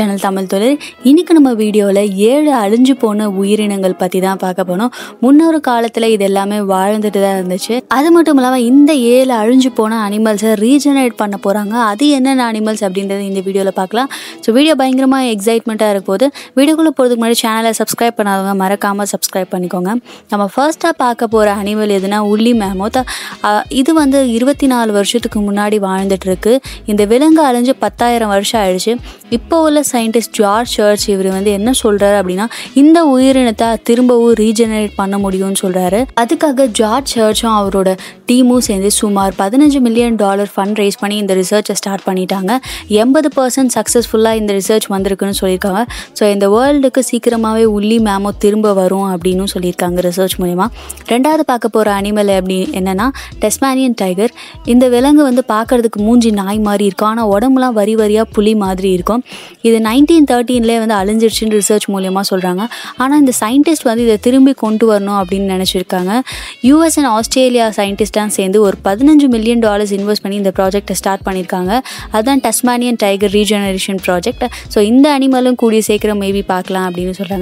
channel Tamil தொழில் இன்னைக்கு நம்ம வீடியோவில் ஏழு அழிஞ்சு போன உயிரினங்கள் பற்றி தான் பார்க்க போனோம் முன்னொரு காலத்தில் இது எல்லாமே வாழ்ந்துட்டு தான் இருந்துச்சு அது மட்டும் இல்லாமல் இந்த ஏழு அழிஞ்சு போன அனிமல்ஸை ரீஜெனரேட் பண்ண போகிறாங்க அது என்னென்ன அனிமல்ஸ் அப்படின்றத இந்த வீடியோவில் பார்க்கலாம் ஸோ வீடியோ பயங்கரமாக எக்ஸைட்மெண்ட்டாக இருக்கும் போது வீடியோக்குள்ளே போகிறதுக்கு முன்னாடி சேனலை சப்ஸ்கிரைப் பண்ணாதவங்க மறக்காமல் சப்ஸ்கிரைப் பண்ணிக்கோங்க நம்ம ஃபர்ஸ்ட்டாக பார்க்க போகிற அனிமல் எதுனா உள்ளி மேமோத் இது வந்து இருபத்தி நாலு வருஷத்துக்கு முன்னாடி இருக்கு இந்த விலங்கு அழிஞ்சு பத்தாயிரம் வருஷம் ஆயிடுச்சு இப்போ உள்ள சயின்டிஸ்ட் ஜார்ஜ் சர்ச் இவர் வந்து என்ன சொல்கிறாரு அப்படின்னா இந்த உயிரினத்தை திரும்பவும் ரீஜெனரேட் பண்ண முடியும்னு சொல்கிறாரு அதுக்காக ஜார்ஜ் சர்ச்சும் அவரோட டீமும் சேர்ந்து சுமார் பதினஞ்சு மில்லியன் டாலர் ஃபண்ட் ரேஸ் பண்ணி இந்த ரிசர்ச்சை ஸ்டார்ட் பண்ணிட்டாங்க எண்பது பர்சன்ட் சக்ஸஸ்ஃபுல்லாக இந்த ரிசர்ச் வந்திருக்குன்னு சொல்லியிருக்காங்க ஸோ இந்த வேர்ல்டுக்கு சீக்கிரமாகவே உள்ளி மேமோ திரும்ப வரும் அப்படின்னு சொல்லியிருக்காங்க ரிசர்ச் மூலிமா ரெண்டாவது பார்க்க போகிற அனிமல் அப்படி என்னென்னா டெஸ்மானியன் டைகர் இந்த விலங்கு வந்து பார்க்குறதுக்கு மூஞ்சி நாய் மாதிரி இருக்கும் ஆனால் உடம்புலாம் வரி வரியாக புலி மாதிரி இருக்கும் இது நைன்டீன் தேர்ட்டீன்லேயே வந்து அழிஞ்சிருச்சுன்னு ரிசர்ச் மூலியமாக சொல்கிறாங்க ஆனால் இந்த சயின்டிஸ்ட் வந்து இதை திரும்பி கொண்டு வரணும் அப்படின்னு நினச்சிருக்காங்க யூஎஸ் அண்ட் ஆஸ்திரேலியா சயின்டிஸ்டாக சேர்ந்து ஒரு பதினஞ்சு மில்லியன் டாலர்ஸ் இன்வெஸ்ட் பண்ணி இந்த ப்ராஜெக்டை ஸ்டார்ட் பண்ணியிருக்காங்க அதுதான் Tasmanian tiger regeneration project so இந்த அனிமலும் கூடிய சீக்கிரம் மேபி பார்க்கலாம் அப்படின்னு சொல்கிறாங்க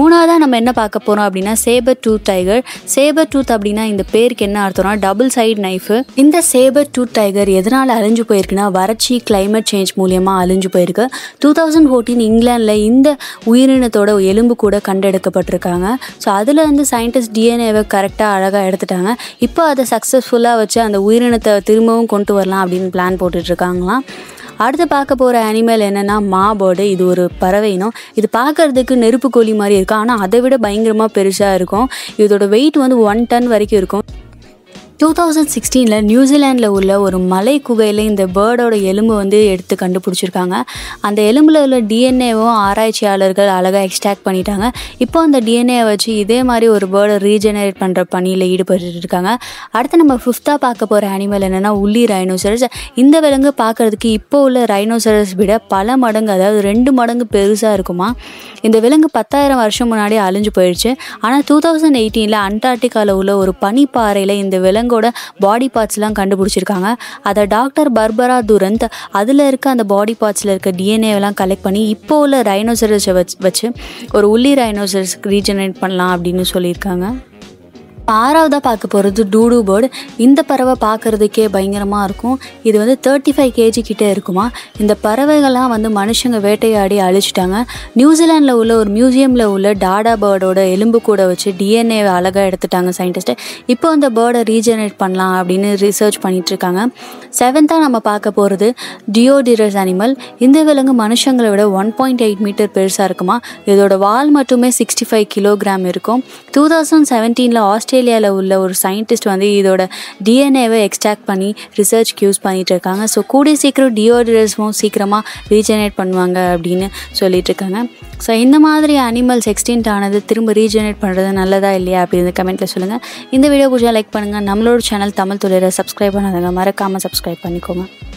மூணாவதாக நம்ம என்ன பார்க்க போகிறோம் அப்படின்னா sabre tooth tiger sabre tooth அப்படின்னா இந்த பேருக்கு என்ன அர்த்தம்னா டபுள் சைடு நைஃபு இந்த சேபர் டூத் டைகர் எதனால் அழிஞ்சு போயிருக்குன்னா வறட்சி கிளைமேட் சேஞ்ச் மூலியமாக அழிஞ்சு போயிருக்கு டூ தௌசண்ட் தௌசண்ட் ஃபோர்டீன் இங்கிலாண்டில் இந்த உயிரினத்தோட எலும்பு கூட கண்டெடுக்கப்பட்டிருக்காங்க ஸோ அதில் வந்து சயின்டிஸ்ட் டிஎன்ஏவை கரெக்டாக அழகாக எடுத்துட்டாங்க இப்போ அதை சக்ஸஸ்ஃபுல்லாக வச்சு அந்த உயிரினத்தை திரும்பவும் கொண்டு வரலாம் அப்படின்னு பிளான் போட்டுட்ருக்காங்களாம் அடுத்து பார்க்க போகிற அனிமல் என்னென்னா மா பேர்டு இது ஒரு பறவை இன்னும் இது பார்க்குறதுக்கு நெருப்பு கோழி மாதிரி இருக்கும் ஆனால் அதை விட பயங்கரமாக பெருசாக இருக்கும் இதோட வெயிட் வந்து ஒன் டன் வரைக்கும் இருக்கும் டூ தௌசண்ட் சிக்ஸ்டீனில் நியூசிலாண்டில் உள்ள ஒரு மலை குகையில் இந்த பேர்டோட எலும்பு வந்து எடுத்து கண்டுபிடிச்சிருக்காங்க அந்த எலும்பில் உள்ள டிஎன்ஏவும் ஆராய்ச்சியாளர்கள் அழகாக எக்ஸ்ட்ராக்ட் பண்ணிட்டாங்க இப்போ அந்த டிஎன்ஏ வச்சு இதே மாதிரி ஒரு பேர்டை ரீஜெனரேட் பண்ணுற பணியில் ஈடுபட்டு இருக்காங்க அடுத்து நம்ம ஃபிஃப்த்தாக பார்க்க போகிற அனிமல் என்னென்னா உள்ளி ரைனோசரஸ் இந்த விலங்கு பார்க்குறதுக்கு இப்போ உள்ள ரைனோசரஸ் விட பல மடங்கு அதாவது ரெண்டு மடங்கு பெருசாக இருக்குமா இந்த விலங்கு பத்தாயிரம் வருஷம் முன்னாடி அழிஞ்சு போயிடுச்சு ஆனால் டூ தௌசண்ட் எயிட்டீனில் அண்டார்டிகாவில் உள்ள ஒரு பனிப்பாறையில் இந்த விலங்கு விலங்கோட பாடி பார்ட்ஸ்லாம் கண்டுபிடிச்சிருக்காங்க அதை டாக்டர் பர்பரா துரந்த் அதில் இருக்க அந்த பாடி பார்ட்ஸில் இருக்க டிஎன்ஏவெல்லாம் கலெக்ட் பண்ணி இப்போ உள்ள ரைனோசரஸை வச்சு வச்சு ஒரு உள்ளி ரைனோசரஸ் ரீஜெனரேட் பண்ணலாம் அப்படின்னு சொல்லியிருக்காங்க ஆறாவதாக பார்க்க போகிறது டூடு பேர்டு இந்த பறவை பார்க்குறதுக்கே பயங்கரமாக இருக்கும் இது வந்து தேர்ட்டி ஃபைவ் கேஜி கிட்டே இருக்குமா இந்த பறவைகள்லாம் வந்து மனுஷங்க வேட்டையாடி அழிச்சிட்டாங்க நியூசிலாண்டில் உள்ள ஒரு மியூசியமில் உள்ள டாடா பேர்டோட எலும்பு கூட வச்சு டிஎன்ஏ அழகாக எடுத்துட்டாங்க சயின்டிஸ்ட்டு இப்போ அந்த பேர்டை ரீஜெனரேட் பண்ணலாம் அப்படின்னு ரிசர்ச் பண்ணிகிட்ருக்காங்க செவன்த்தாக நம்ம பார்க்க போகிறது டியோடிரஸ் அனிமல் இந்த விலங்கு மனுஷங்களை விட ஒன் பாயிண்ட் எயிட் மீட்டர் பெருசாக இருக்குமா இதோட வால் மட்டுமே சிக்ஸ்டி ஃபைவ் கிலோகிராம் இருக்கும் டூ தௌசண்ட் செவன்டீனில் ஆஸ்திரேலியா ஆஸ்திரேலியாவில் உள்ள ஒரு சயின்டிஸ்ட் வந்து இதோட டிஎன்ஏவை எக்ஸ்ட்ராக்ட் பண்ணி ரிசர்ச்க்கு யூஸ் பண்ணிகிட்டு இருக்காங்க ஸோ கூடிய சீக்கிரம் டியோடரஸும் சீக்கிரமாக ரீஜெனரேட் பண்ணுவாங்க அப்படின்னு சொல்லிட்டு இருக்காங்க ஸோ இந்த மாதிரி அனிமல்ஸ் எக்ஸ்டென்ட் ஆனது திரும்ப ரீஜெனரேட் பண்ணுறது நல்லதா இல்லையா அப்படின்னு கமெண்ட்டில் சொல்லுங்கள் இந்த வீடியோ பிடிச்சா லைக் பண்ணுங்கள் நம்மளோட சேனல் தமிழ் தொழிலை சப்ஸ்கிரைப் பண்ணாதுங்க மறக்காமல் சப்ஸ்கிரைப் பண்ணிக்கோங்க